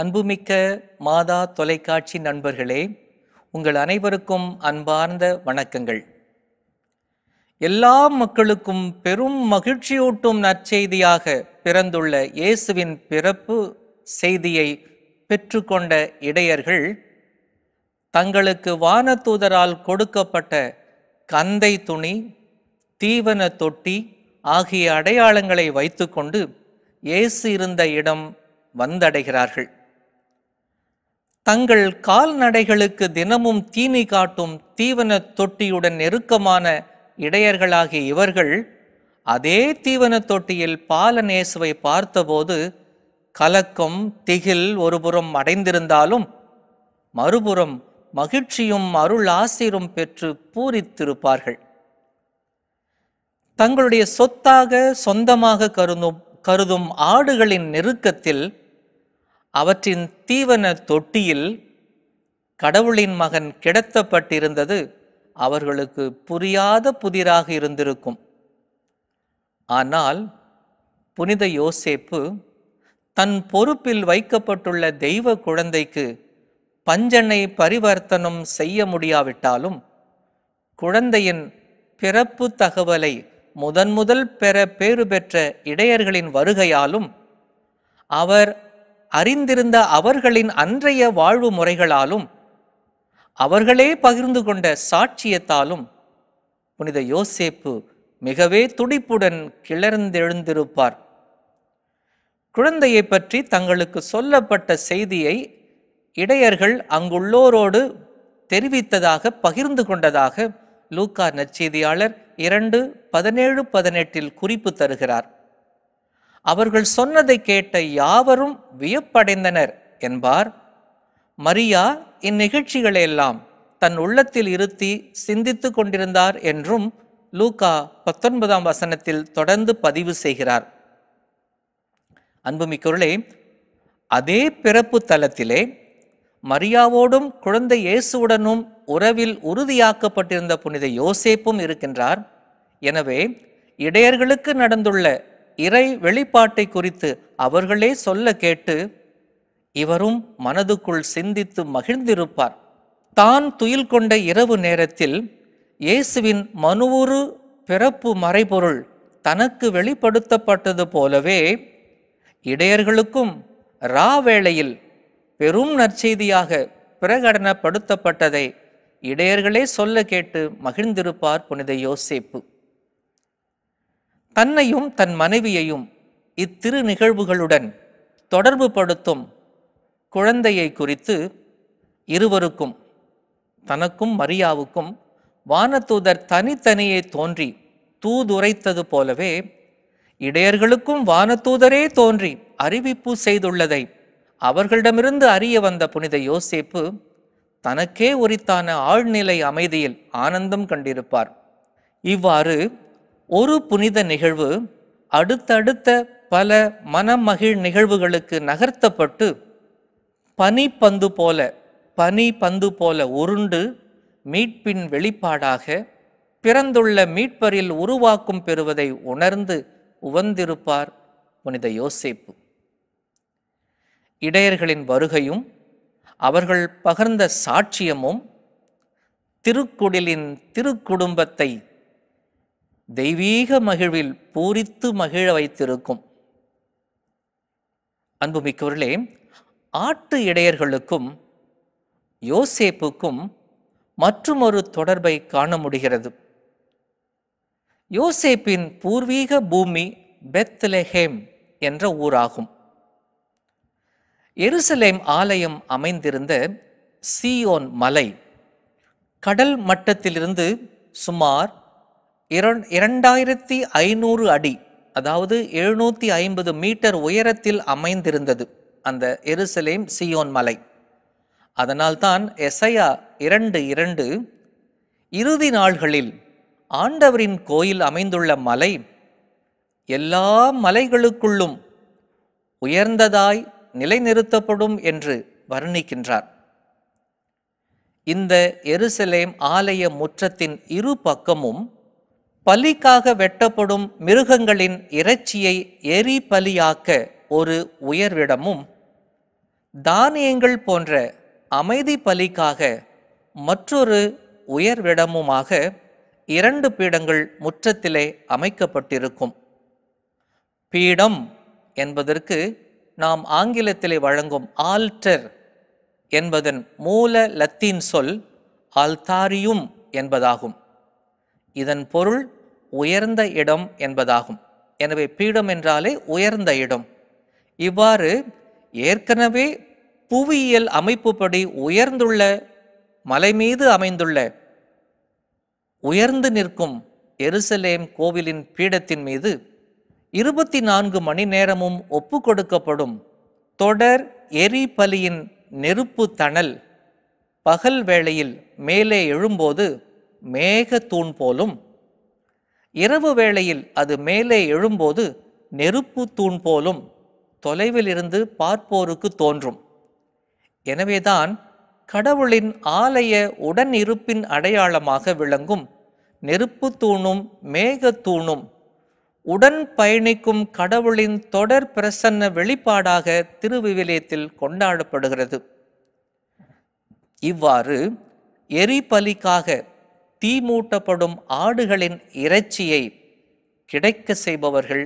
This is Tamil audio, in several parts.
அன்புமிக்க மாதா தொலைக்காட்சி நண்பர்களே உங்கள் அனைவருக்கும் அன்பார்ந்த வணக்கங்கள் எல்லா மக்களுக்கும் பெரும் மகிழ்ச்சியூட்டும் நற்செய்தியாக பிறந்துள்ள இயேசுவின் பிறப்பு செய்தியை பெற்றுக்கொண்ட இடையர்கள் தங்களுக்கு வானதூதரால் கொடுக்கப்பட்ட கந்தை துணி தீவன தொட்டி ஆகிய அடையாளங்களை வைத்துக்கொண்டு இயேசு இருந்த இடம் வந்தடைகிறார்கள் தங்கள் கால்நடைகளுக்கு தினமும் தீனி காட்டும் தீவன தொட்டியுடன் நெருக்கமான இடையர்களாகிய இவர்கள் அதே தீவன தொட்டியில் பாலநேசுவை பார்த்தபோது கலக்கம் திகில் ஒருபுறம் அடைந்திருந்தாலும் மறுபுறம் மகிழ்ச்சியும் அருள் ஆசிரும் பெற்று பூரித்திருப்பார்கள் தங்களுடைய சொத்தாக சொந்தமாக கருதும் கருதும் ஆடுகளின் நெருக்கத்தில் அவற்றின் தீவன தொட்டியில் கடவுளின் மகன் கிடத்தப்பட்டிருந்தது அவர்களுக்கு புரியாத புதிராக இருந்திருக்கும் ஆனால் புனித யோசேப்பு தன் பொறுப்பில் வைக்கப்பட்டுள்ள தெய்வ குழந்தைக்கு பஞ்சனை பரிவர்த்தனம் செய்ய முடியாவிட்டாலும் குழந்தையின் பிறப்பு தகவலை முதன் முதல் பெற பேறு பெற்ற இடையர்களின் வருகையாலும் அவர் அறிந்திருந்த அவர்களின் அன்றைய வாழ்வு முறைகளாலும் அவர்களே பகிர்ந்து கொண்ட சாட்சியத்தாலும் புனித யோசேப்பு மிகவே துடிப்புடன் கிளர்ந்தெழுந்திருப்பார் குழந்தையை பற்றி தங்களுக்கு சொல்லப்பட்ட செய்தியை இடையர்கள் அங்குள்ளோரோடு தெரிவித்ததாக பகிர்ந்து கொண்டதாக லூக்கா நற்செய்தியாளர் இரண்டு பதினேழு பதினெட்டில் குறிப்பு தருகிறார் அவர்கள் சொன்னதை கேட்ட யாவரும் வியப்படைந்தனர் என்பார் மரியா இந்நிகழ்ச்சிகளையெல்லாம் தன் உள்ளத்தில் இருத்தி சிந்தித்து கொண்டிருந்தார் என்றும் லூகா பத்தொன்பதாம் வசனத்தில் தொடர்ந்து பதிவு செய்கிறார் அன்புமிக்கொருளே அதே பிறப்பு தலத்திலே மரியாவோடும் குழந்தை இயேசுவுடனும் உறவில் உறுதியாக்கப்பட்டிருந்த புனித யோசேப்பும் இருக்கின்றார் எனவே இடையர்களுக்கு நடந்துள்ள இறை வெளிப்பாட்டை குறித்து அவர்களே சொல்ல கேட்டு இவரும் மனதுக்குள் சிந்தித்து மகிழ்ந்திருப்பார் தான் துயில் கொண்ட இரவு நேரத்தில் இயேசுவின் மனுவுரு பிறப்பு மறைபொருள் தனக்கு வெளிப்படுத்தப்பட்டது போலவே இடையர்களுக்கும் ரா வேளையில் பெரும் நற்செய்தியாக பிரகடனப்படுத்தப்பட்டதை இடையர்களே சொல்ல கேட்டு மகிழ்ந்திருப்பார் புனித யோசிப்பு தன்னையும் தன் மனைவியையும் இத்திரு நிகழ்வுகளுடன் தொடர்பு படுத்தும் குழந்தையை குறித்து இருவருக்கும் தனக்கும் மரியாவுக்கும் வானதூதர் தனித்தனியே தோன்றி தூதுரைத்தது போலவே இடையர்களுக்கும் வானதூதரே தோன்றி அறிவிப்பு செய்துள்ளதை அவர்களிடமிருந்து அறிய வந்த புனித யோசேப்பு தனக்கே உரித்தான ஆழ்நிலை அமைதியில் ஆனந்தம் கண்டிருப்பார் இவ்வாறு ஒரு புனித நிகழ்வு அடுத்தடுத்த பல மனமகிழ் நிகழ்வுகளுக்கு நகர்த்தப்பட்டு பனிப்பந்து போல பனி பந்து போல உருண்டு மீட்பின் வெளிப்பாடாக பிறந்துள்ள மீட்பரில் உருவாக்கும் பெறுவதை உணர்ந்து உவந்திருப்பார் புனித யோசேப்பு இடையர்களின் வருகையும் அவர்கள் பகர்ந்த சாட்சியமும் திருக்குடிலின் திருக்குடும்பத்தை தெய்வீக மகிழ்வில் பூரித்து மகிழ வைத்திருக்கும் அன்புமிக்கவர்களே ஆட்டு இடையர்களுக்கும் யோசேப்புக்கும் மற்றும் ஒரு தொடர்பை காண முடிகிறது யோசேப்பின் பூர்வீக பூமி பெத்லெஹேம் என்ற ஊராகும் எருசலேம் ஆலயம் அமைந்திருந்த சியோன் மலை கடல் மட்டத்திலிருந்து சுமார் இரண் இரண்டாயிரத்தி ஐநூறு அடி அதாவது எழுநூற்றி ஐம்பது மீட்டர் உயரத்தில் அமைந்திருந்தது அந்த எருசலேம் சியோன் மலை அதனால்தான் எசையா இரண்டு இரண்டு இறுதி நாள்களில் ஆண்டவரின் கோயில் அமைந்துள்ள மலை எல்லா மலைகளுக்குள்ளும் உயர்ந்ததாய் நிலைநிறுத்தப்படும் என்று வர்ணிக்கின்றார் இந்த எருசலேம் ஆலய முற்றத்தின் இரு பக்கமும் பலிக்காக வெட்டப்படும் மிருகங்களின் இறைச்சியை எரி பலியாக்க ஒரு உயர்விடமும் தானியங்கள் போன்ற அமைதி பலிக்காக மற்றொரு உயர்விடமுமாக இரண்டு பீடங்கள் முற்றத்திலே அமைக்கப்பட்டிருக்கும் பீடம் என்பதற்கு நாம் ஆங்கிலத்திலே வழங்கும் ஆல்டர் என்பதன் மூல லத்தீன் சொல் ஆல்தாரியும் என்பதாகும் இதன் பொருள் உயர்ந்த இடம் என்பதாகும் எனவே பீடம் என்றாலே உயர்ந்த இடம் இவ்வாறு ஏற்கனவே புவியியல் அமைப்புப்படி உயர்ந்துள்ள மலை மீது அமைந்துள்ள உயர்ந்து நிற்கும் எருசலேம் கோவிலின் பீடத்தின் மீது இருபத்தி நான்கு மணி நேரமும் ஒப்பு கொடுக்கப்படும் தொடர் எரிபலியின் நெருப்பு தணல் பகல் வேளையில் மேலே எழும்போது மேகத்தூண் போலும் இரவு வேளையில் அது மேலே எழும்போது நெருப்பு தூண் போலும் தொலைவிலிருந்து பார்ப்போருக்கு தோன்றும் எனவேதான் கடவுளின் ஆலய உடன் இருப்பின் அடையாளமாக விளங்கும் நெருப்பு தூணும் மேகத்தூணும் உடன் பயணிக்கும் கடவுளின் தொடர் பிரசன்ன வெளிப்பாடாக திருவிவிலியத்தில் கொண்டாடப்படுகிறது இவ்வாறு எரிபலிக்காக தீமூட்டப்படும் ஆடுகளின் இறைச்சியை கிடைக்க செய்பவர்கள்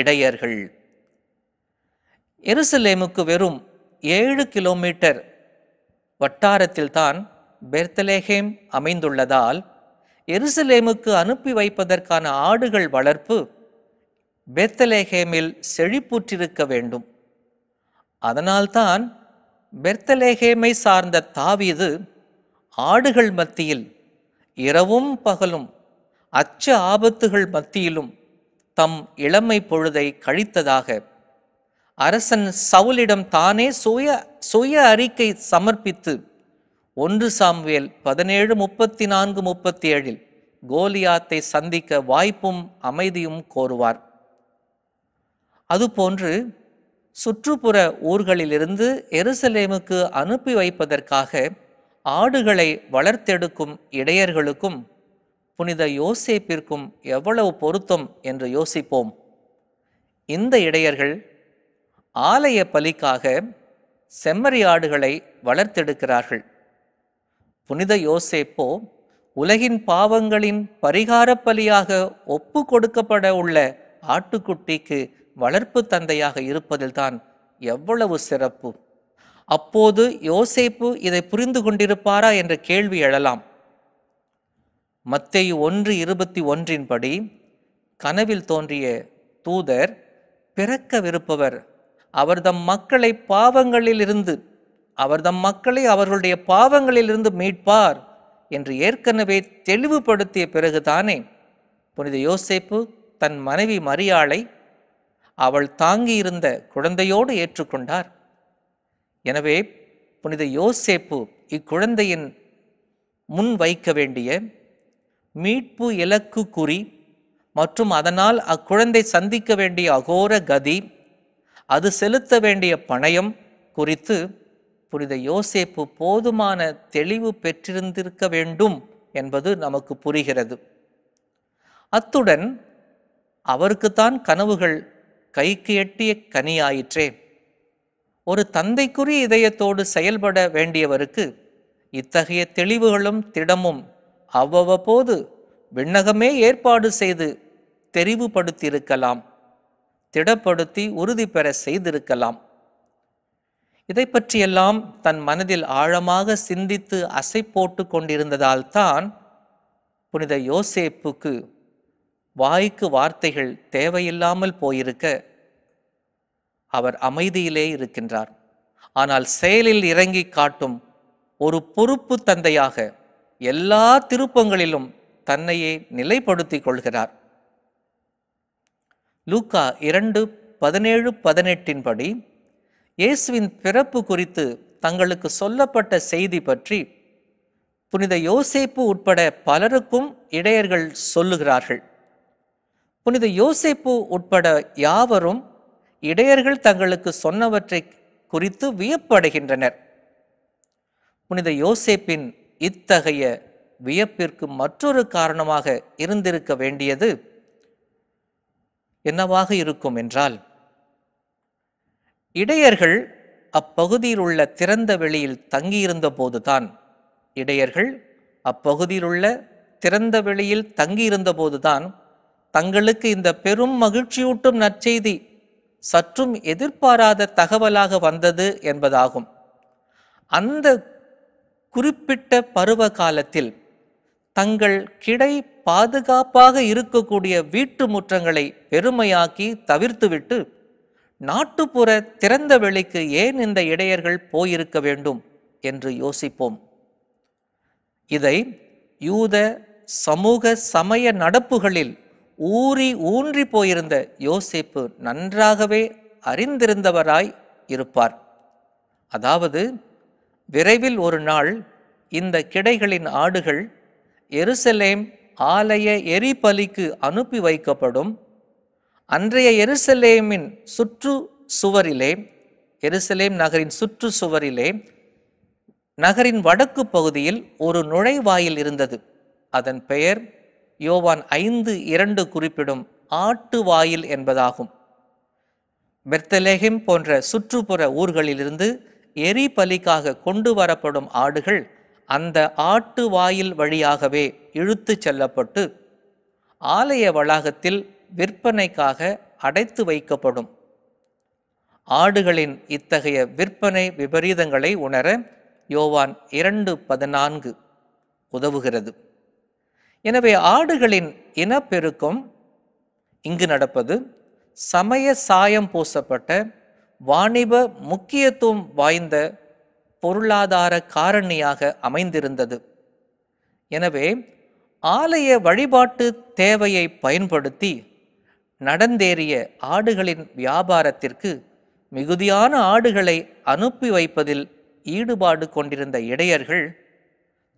இடையர்கள் எருசலேமுக்கு வெறும் ஏழு கிலோமீட்டர் வட்டாரத்தில்தான் பெர்தலேஹேம் அமைந்துள்ளதால் எருசலேமுக்கு அனுப்பி வைப்பதற்கான ஆடுகள் வளர்ப்பு பெர்தலேஹேமில் செழிப்புற்றிருக்க வேண்டும் அதனால்தான் பெர்தலேஹேமை சார்ந்த தாவீது ஆடுகள் மத்தியில் இரவும் பகலும் அச்ச ஆபத்துகள் மத்தியிலும் தம் இளமை பொழுதை கழித்ததாக அரசன் சவுலிடம் தானே சுய சுய அறிக்கை சமர்ப்பித்து ஒன்று சாம்வேல் பதினேழு முப்பத்தி நான்கு முப்பத்தி ஏழில் கோலியாத்தை சந்திக்க வாய்ப்பும் அமைதியும் கோருவார் அதுபோன்று சுற்றுப்புற ஊர்களிலிருந்து எருசலேமுக்கு அனுப்பி வைப்பதற்காக ஆடுகளை வளர்த்தெடுக்கும் இடையர்களுக்கும் புனித யோசேப்பிற்கும் எவ்வளவு பொருத்தம் என்று யோசிப்போம் இந்த இடையர்கள் ஆலய பலிக்காக செம்மறி ஆடுகளை வளர்த்தெடுக்கிறார்கள் புனித யோசேப்போ உலகின் பாவங்களின் பரிகார பலியாக ஒப்பு கொடுக்கப்பட உள்ள ஆட்டுக்குட்டிக்கு வளர்ப்பு தந்தையாக இருப்பதில்தான் எவ்வளவு சிறப்பு அப்போது யோசேப்பு இதை புரிந்து கொண்டிருப்பாரா என்ற கேள்வி எழலாம் மத்தேயு ஒன்று இருபத்தி ஒன்றின்படி கனவில் தோன்றிய தூதர் பிறக்கவிருப்பவர் அவர்தம் மக்களை பாவங்களிலிருந்து அவர்தம் மக்களை அவர்களுடைய பாவங்களிலிருந்து மீட்பார் என்று ஏற்கனவே தெளிவுபடுத்திய பிறகுதானே புனித யோசேப்பு தன் மனைவி மரியாளை அவள் தாங்கியிருந்த குழந்தையோடு ஏற்றுக்கொண்டார் எனவே புனித யோசேப்பு இக்குழந்தையின் முன் வைக்க வேண்டிய மீட்பு இலக்கு குறி மற்றும் அதனால் அக்குழந்தை சந்திக்க வேண்டிய அகோர கதி அது செலுத்த வேண்டிய பணயம் குறித்து புனித யோசேப்பு போதுமான தெளிவு பெற்றிருந்திருக்க வேண்டும் என்பது நமக்கு புரிகிறது அத்துடன் அவருக்குத்தான் கனவுகள் கைக்கு எட்டிய கனியாயிற்றே ஒரு தந்தைக்குரிய இதயத்தோடு செயல்பட வேண்டியவருக்கு இத்தகைய தெளிவுகளும் திடமும் அவ்வப்போது விண்ணகமே ஏற்பாடு செய்து தெரிவுபடுத்தியிருக்கலாம் திடப்படுத்தி உறுதி பெற செய்திருக்கலாம் இதை பற்றியெல்லாம் தன் மனதில் ஆழமாக சிந்தித்து அசை போட்டு கொண்டிருந்ததால்தான் புனித யோசேப்புக்கு வாய்க்கு வார்த்தைகள் தேவையில்லாமல் போயிருக்க அவர் அமைதியிலே இருக்கின்றார் ஆனால் செயலில் இறங்கி காட்டும் ஒரு பொறுப்பு தந்தையாக எல்லா திருப்பங்களிலும் தன்னையே நிலைப்படுத்திக் கொள்கிறார் லூக்கா இரண்டு பதினேழு பதினெட்டின்படி இயேசுவின் பிறப்பு குறித்து தங்களுக்கு சொல்லப்பட்ட செய்தி பற்றி புனித யோசேப்பு உட்பட பலருக்கும் இடையர்கள் சொல்லுகிறார்கள் புனித யோசேப்பு உட்பட யாவரும் இடையர்கள் தங்களுக்கு சொன்னவற்றை குறித்து வியப்படைகின்றனர் புனித யோசேப்பின் இத்தகைய வியப்பிற்கு மற்றொரு காரணமாக இருந்திருக்க வேண்டியது என்னவாக இருக்கும் என்றால் இடையர்கள் அப்பகுதியில் உள்ள திறந்த வெளியில் தங்கியிருந்த போதுதான் இடையர்கள் அப்பகுதியில் உள்ள திறந்த வெளியில் தங்கியிருந்த போதுதான் தங்களுக்கு இந்த பெரும் மகிழ்ச்சியூட்டும் நற்செய்தி சற்றும் எதிர்பாராத தகவலாக வந்தது என்பதாகும் அந்த குறிப்பிட்ட பருவ காலத்தில் தங்கள் கிடை பாதுகாப்பாக இருக்கக்கூடிய வீட்டு முற்றங்களை பெருமையாக்கி தவிர்த்துவிட்டு நாட்டுப்புற திறந்த வெளிக்கு ஏன் இந்த இடையர்கள் போயிருக்க வேண்டும் என்று யோசிப்போம் இதை யூத சமூக சமய நடப்புகளில் ஊறி ஊன்றி போயிருந்த யோசிப்பு நன்றாகவே அறிந்திருந்தவராய் இருப்பார் அதாவது விரைவில் ஒரு நாள் இந்த கிடைகளின் ஆடுகள் எருசலேம் ஆலய எரிபலிக்கு அனுப்பி வைக்கப்படும் அன்றைய எருசலேமின் சுற்று சுவரிலே எருசலேம் நகரின் சுற்று சுவரிலே நகரின் வடக்கு பகுதியில் ஒரு நுழைவாயில் இருந்தது அதன் பெயர் யோவான் ஐந்து இரண்டு குறிப்பிடும் ஆட்டு வாயில் என்பதாகும் பெர்த்தலேஹிம் போன்ற சுற்றுப்புற ஊர்களிலிருந்து எரி பலிக்காக கொண்டு வரப்படும் ஆடுகள் அந்த ஆட்டு வாயில் வழியாகவே இழுத்து செல்லப்பட்டு ஆலய வளாகத்தில் விற்பனைக்காக அடைத்து வைக்கப்படும் ஆடுகளின் இத்தகைய விற்பனை விபரீதங்களை உணர யோவான் இரண்டு பதினான்கு உதவுகிறது எனவே ஆடுகளின் இனப்பெருக்கம் இங்கு நடப்பது சமய சாயம் பூசப்பட்ட வாணிப முக்கியத்துவம் வாய்ந்த பொருளாதார காரணியாக அமைந்திருந்தது எனவே ஆலய வழிபாட்டு தேவையை பயன்படுத்தி நடந்தேறிய ஆடுகளின் வியாபாரத்திற்கு மிகுதியான ஆடுகளை அனுப்பி வைப்பதில் ஈடுபாடு கொண்டிருந்த இடையர்கள்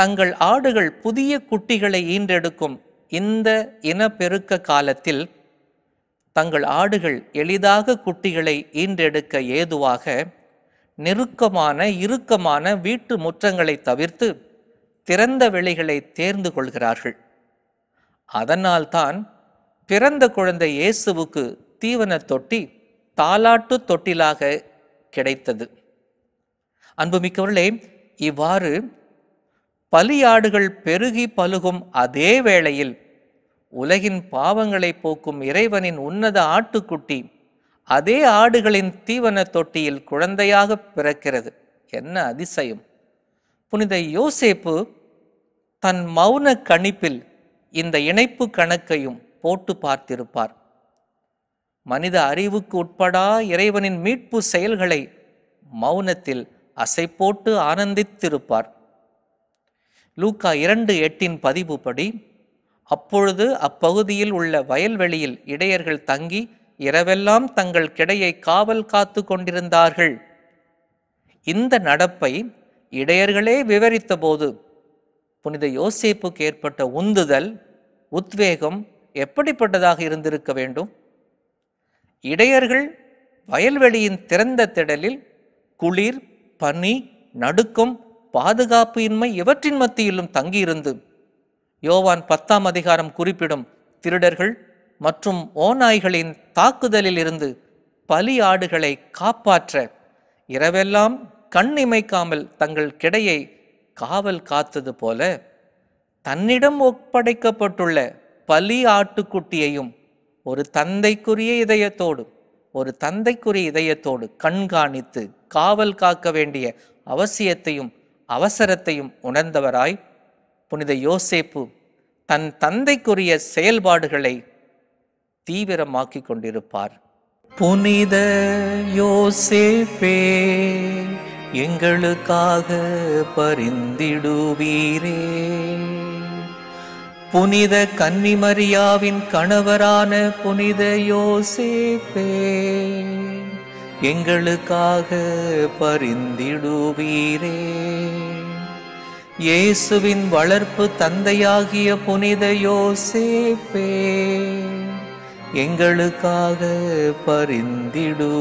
தங்கள் ஆடுகள் புதிய குட்டிகளை ஈன்றெடுக்கும் இந்த இனப்பெருக்க காலத்தில் தங்கள் ஆடுகள் எளிதாக குட்டிகளை ஈன்றெடுக்க ஏதுவாக நெருக்கமான இறுக்கமான வீட்டு முற்றங்களை தவிர்த்து திறந்த வெளிகளை தேர்ந்து கொள்கிறார்கள் அதனால்தான் பிறந்த குழந்தை இயேசுவுக்கு தீவன தொட்டி தாலாட்டு தொட்டிலாக கிடைத்தது அன்புமிக்கவர்களே இவ்வாறு பலியாடுகள் பெருகி பழுகும் அதே வேளையில் உலகின் பாவங்களை போக்கும் இறைவனின் உன்னத ஆட்டுக்குட்டி அதே ஆடுகளின் தீவன தொட்டியில் குழந்தையாக பிறக்கிறது என்ன அதிசயம் புனித யோசேப்பு தன் மௌன கணிப்பில் இந்த இணைப்பு கணக்கையும் போட்டு பார்த்திருப்பார் மனித அறிவுக்கு உட்படா இறைவனின் மீட்பு செயல்களை மௌனத்தில் அசை போட்டு ஆனந்தித்திருப்பார் லூக்கா இரண்டு எட்டின் பதிவுப்படி அப்பொழுது அப்பகுதியில் உள்ள வயல்வெளியில் இடையர்கள் தங்கி இரவெல்லாம் தங்கள் கிடையை காவல் காத்து கொண்டிருந்தார்கள் இந்த நடப்பை இடையர்களே விவரித்த போது புனித யோசேப்புக்கு ஏற்பட்ட உந்துதல் உத்வேகம் எப்படிப்பட்டதாக இருந்திருக்க வேண்டும் இடையர்கள் வயல்வெளியின் திறந்த திடலில் குளிர் பனி நடுக்கம் பாதுகாப்பு இன்மை எவற்றின் மத்தியிலும் தங்கியிருந்து யோவான் பத்தாம் அதிகாரம் குறிப்பிடும் திருடர்கள் மற்றும் ஓநாய்களின் தாக்குதலில் இருந்து பலி ஆடுகளை காப்பாற்ற இரவெல்லாம் கண் இமைக்காமல் தங்கள் கிடையை காவல் காத்தது போல தன்னிடம் ஒப்படைக்கப்பட்டுள்ள பலி ஆட்டுக்குட்டியையும் ஒரு தந்தைக்குரிய இதயத்தோடு ஒரு தந்தைக்குரிய இதயத்தோடு கண்காணித்து காவல் காக்க வேண்டிய அவசியத்தையும் அவசரத்தையும் உணர்ந்தவராய் புனித யோசேப்பு தன் தந்தைக்குரிய செயல்பாடுகளை தீவிரமாக்கி கொண்டிருப்பார் புனித யோசேப்பே எங்களுக்காக பரிந்திடுவீரே புனித கன்னிமரியாவின் கணவரான புனித யோசேப்பே எங்களுக்காக பரிந்திடுவீரே இயேசுவின் வளர்ப்பு தந்தையாகிய புனித யோசேப்பே எங்களுக்காக பரிந்திடுவீரே